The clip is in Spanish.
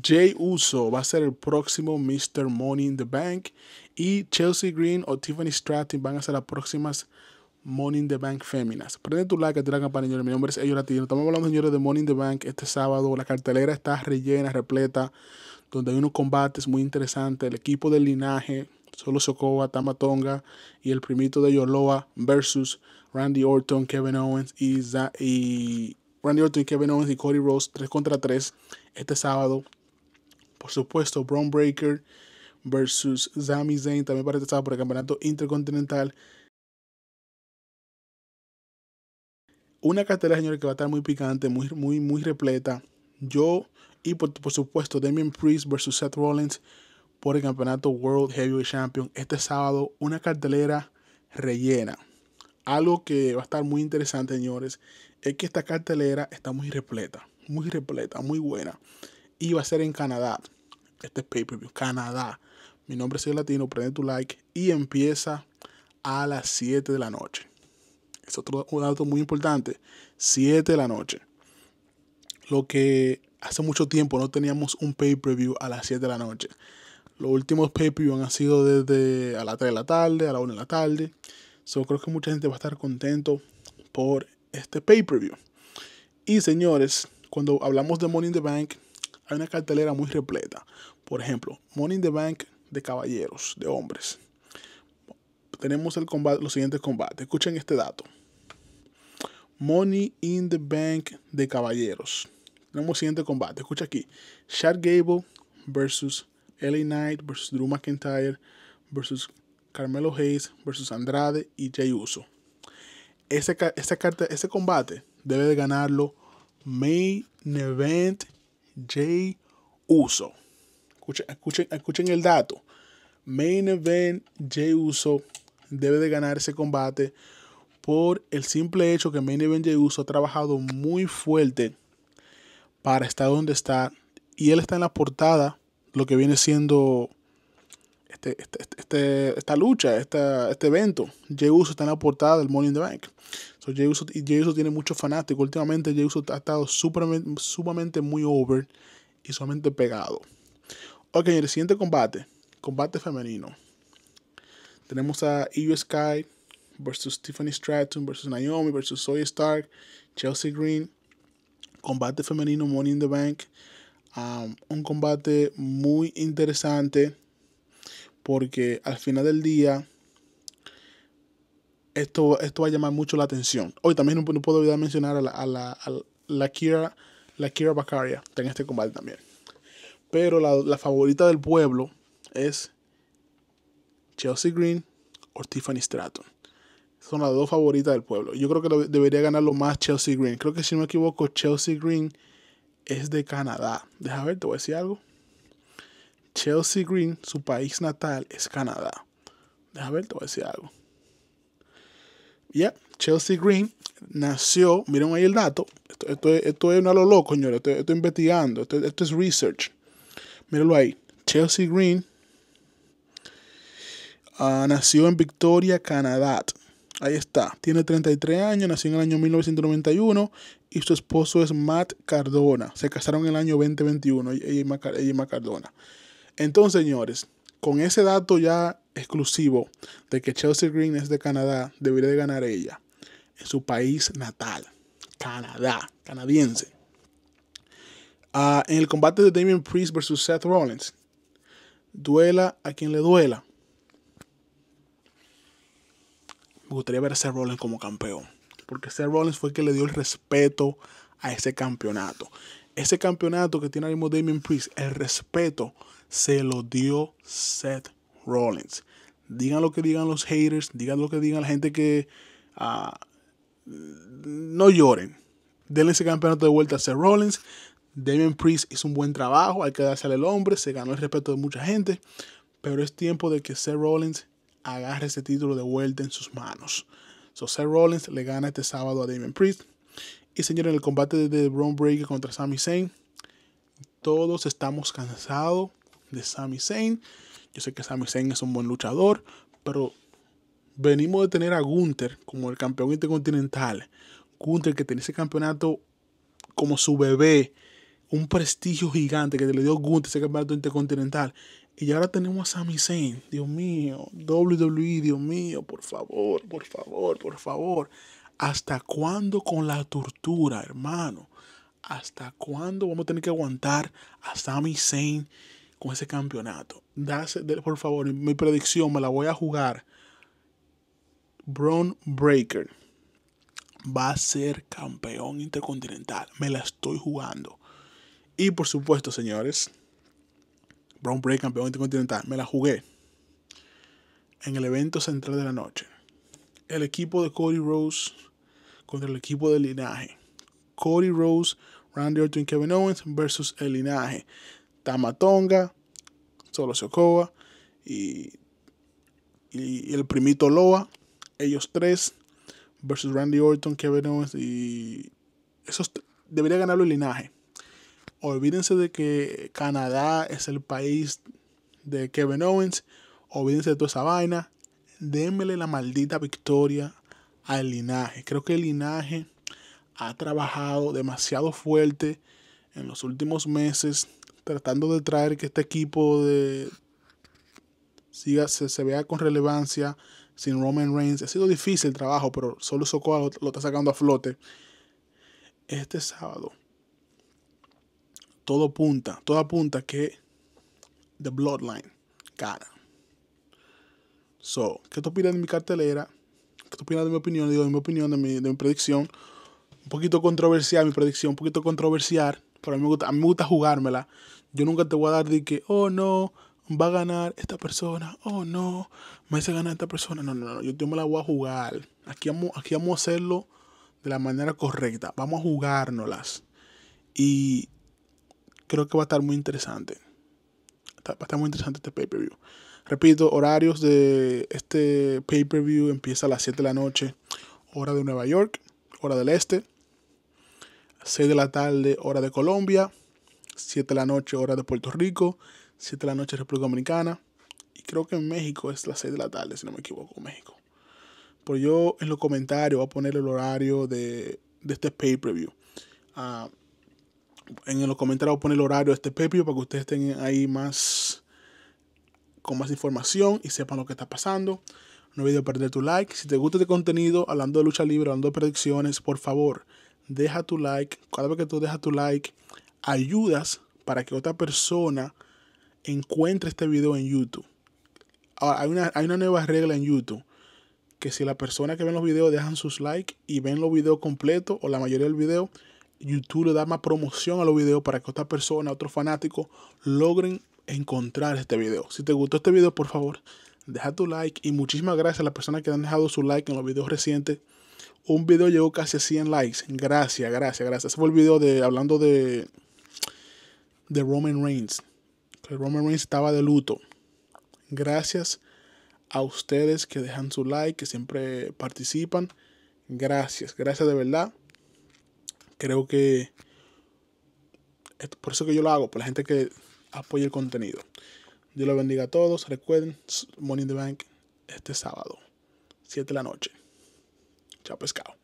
Jay Uso va a ser el próximo Mr. Money in the Bank. Y Chelsea Green o Tiffany Stratton van a ser las próximas Money in the Bank féminas. Prende tu like, te la campana, señores. Mi nombre es Ello Latino. Estamos hablando, señores, de Money in the Bank este sábado. La cartelera está rellena, repleta, donde hay unos combates muy interesantes. El equipo del linaje, Solo Sokoa, Tamatonga y el primito de Yoloa versus Randy Orton, Kevin Owens y, Randy Orton, Kevin Owens y Cody Rose 3 contra 3 este sábado por supuesto, Braun Breaker versus Sami Zayn también para estar por el campeonato intercontinental. Una cartelera, señores, que va a estar muy picante, muy, muy, muy repleta. Yo, y por, supuesto, Damien Priest versus Seth Rollins por el campeonato World Heavyweight Champion este sábado. Una cartelera rellena. Algo que va a estar muy interesante, señores, es que esta cartelera está muy repleta, muy repleta, muy buena y va a ser en Canadá. Este es pay-per-view, Canadá. Mi nombre es el Latino, prende tu like y empieza a las 7 de la noche. Es otro dato muy importante, 7 de la noche. Lo que hace mucho tiempo no teníamos un pay-per-view a las 7 de la noche. Los últimos pay-per-view han sido desde a las 3 de la tarde, a la 1 de la tarde. So, creo que mucha gente va a estar contento por este pay-per-view. Y señores, cuando hablamos de Money in the Bank, hay una cartelera muy repleta. Por ejemplo, Money in the Bank de caballeros, de hombres. Tenemos el combate, los siguientes combates. Escuchen este dato. Money in the Bank de caballeros. Tenemos el siguiente combate. Escucha aquí. Chad Gable versus LA Knight versus Drew McIntyre versus Carmelo Hayes versus Andrade y Jay Uso. Ese, ese combate debe de ganarlo Main Event Jay Uso. Escuchen, el dato. Main Event Jay Uso debe de ganar ese combate por el simple hecho que Main Event Jay Uso ha trabajado muy fuerte para estar donde está. Y él está en la portada, lo que viene siendo este, este, este, esta lucha, este evento. J Uso está en la portada del Money in the Bank. So, Jey tiene muchos fanáticos. Últimamente Jey ha estado sumamente muy over y sumamente pegado. Ok, el siguiente combate, combate femenino. Tenemos a Io Sky versus Tiffany Stratton versus Naomi versus Zoe Stark, Chelsea Green. Combate femenino Money in the Bank. Um, un combate muy interesante porque al final del día esto, va a llamar mucho la atención. Hoy también no, puedo olvidar mencionar a la, a la, Kira, la Kira en este combate también. Pero la, favorita del pueblo es Chelsea Green o Tiffany Stratton. Son las dos favoritas del pueblo. Yo creo que debería ganarlo más Chelsea Green. Creo que si no me equivoco, Chelsea Green es de Canadá. Deja ver, te voy a decir algo. Chelsea Green, su país natal es Canadá. Deja ver, te voy a decir algo. Chelsea Green nació, miren ahí el dato, esto, esto, es una lo loco, señores, estoy, investigando, esto, es research. Mírenlo ahí, Chelsea Green ah, nació en Victoria, Canadá. Ahí está, tiene 33 años, nació en el año 1991 y su esposo es Matt Cardona. Se casaron en el año 2021, ella y Matt Cardona. Entonces, señores, con ese dato ya exclusivo de que Chelsea Green es de Canadá, debería de ganar ella en su país natal, Canadá, canadiense. Ah, en el combate de Damien Priest versus Seth Rollins, duela a quien le duela. Me gustaría ver a Seth Rollins como campeón, porque Seth Rollins fue el que le dio el respeto a ese campeonato. Ese campeonato que tiene ahora mismo Damien Priest, el respeto se lo dio Seth Rollins. Digan lo que digan los haters, digan lo que digan la gente que ah, no lloren. Denle ese campeonato de vuelta a Seth Rollins. Damien Priest hizo un buen trabajo, hay que darse el hombre, se ganó el respeto de mucha gente, pero es tiempo de que Seth Rollins agarre ese título de vuelta en sus manos. So Seth Rollins le gana este sábado a Damien Priest. Y señores, en el combate de Braun Breaker contra Sami Zayn, todos estamos cansados de Sami Zayn. Yo sé que Sami Zayn es un buen luchador, pero venimos de tener a Gunther como el campeón intercontinental. Gunther que tenía ese campeonato como su bebé, un prestigio gigante que le dio Gunther ese campeonato intercontinental. Y ahora tenemos a Sami Zayn. Dios mío, WWE, Dios mío, por favor, por favor, por favor. ¿Hasta cuándo con la tortura, hermano? ¿Hasta cuándo vamos a tener que aguantar a Sami Zayn con ese campeonato. por favor, mi predicción me la voy a jugar. Brown Breaker va a ser campeón intercontinental. Me la estoy jugando. Y por supuesto, señores, Brown Breaker campeón intercontinental. Me la jugué en el evento central de la noche. El equipo de Cody Rose contra el equipo de linaje. Cody Rose, Randy Orton y Kevin Owens versus el linaje. Tamatonga, Solo Sokoa, y, el primito Loa. Ellos tres versus Randy Orton, Kevin Owens y esos debería ganarlo el linaje. Olvídense de que Canadá es el país de Kevin Owens. Olvídense de toda esa vaina. Démele la maldita victoria al linaje. Creo que el linaje ha trabajado demasiado fuerte en los últimos meses tratando de traer que este equipo de siga, se, vea con relevancia sin Roman Reigns. Ha sido difícil el trabajo, pero solo Sokoa lo, está sacando a flote. Este sábado, todo apunta, todo apunta que The Bloodline cara So, ¿qué tú opinas de mi cartelera? ¿Qué te opinas de mi opinión? Digo, de mi opinión, de mi, predicción. Un poquito controversial mi predicción, un poquito controversial, pero a mí me gusta, a mí me gusta jugármela. Yo nunca te voy a dar de que, oh no, va a ganar esta persona, oh no, me hace ganar esta persona. No, no, no, yo, me la voy a jugar. Aquí vamos, aquí vamos a hacerlo de la manera correcta. Vamos a jugárnoslas. Y creo que va a estar muy interesante. Va a estar muy interesante este pay-per-view. Repito, horarios de este pay-per-view empieza a las 7 de la noche, hora de Nueva York, hora del este. 6 de la tarde, hora de Colombia. 7 de la noche, hora de Puerto Rico, 7 de la noche, República Dominicana. Y creo que en México es las 6 de la tarde, si no me equivoco, México. por yo en los comentarios voy a poner el horario de, este pay-per-view. Ah, en los comentarios voy a poner el horario de este pay-per-view para que ustedes estén ahí más con más información y sepan lo que está pasando. No olvides perder tu like. Si te gusta este contenido, hablando de lucha libre, hablando de predicciones, por favor, deja tu like. Cada vez que tú dejas tu like, ayudas para que otra persona encuentre este video en YouTube. hay una, nueva regla en YouTube que si la persona que ve los videos dejan sus likes y ven los videos completos o la mayoría del video, YouTube le da más promoción a los videos para que otra persona, otro fanático, logren encontrar este video. Si te gustó este video, por favor, deja tu like y muchísimas gracias a las personas que han dejado su like en los videos recientes. Un video llegó casi a 100 likes. Gracias, gracias, gracias. Ese fue el video de hablando de de Roman Reigns. Roman Reigns estaba de luto. Gracias a ustedes que dejan su like, que siempre participan. Gracias, gracias de verdad. Creo que por eso que yo lo hago, por la gente que apoya el contenido. Dios los bendiga a todos. Recuerden, Money in the Bank este sábado, 7 de la noche. Chao pescado.